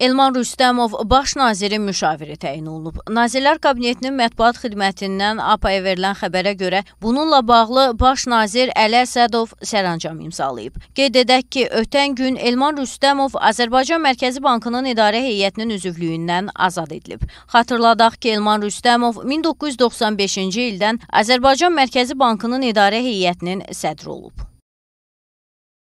Elman Rüstəmov baş nazirin müşaviri təyin olunub. Nazirlər Kabinetinin mətbuat xidmətindən APA-ya verilən xəbərə görə bununla bağlı baş nazir Əli Əsədov sərəncam imzalayıb. Qeyd edək ki, ötən gün Elman Rüstəmov Azərbaycan Mərkəzi Bankının idarə heyətinin üzvlüyündən azad edilib. Xatırladaq ki, Elman Rüstəmov 1995-ci ildən Azərbaycan Mərkəzi Bankının idarə heyətinin sədri olub.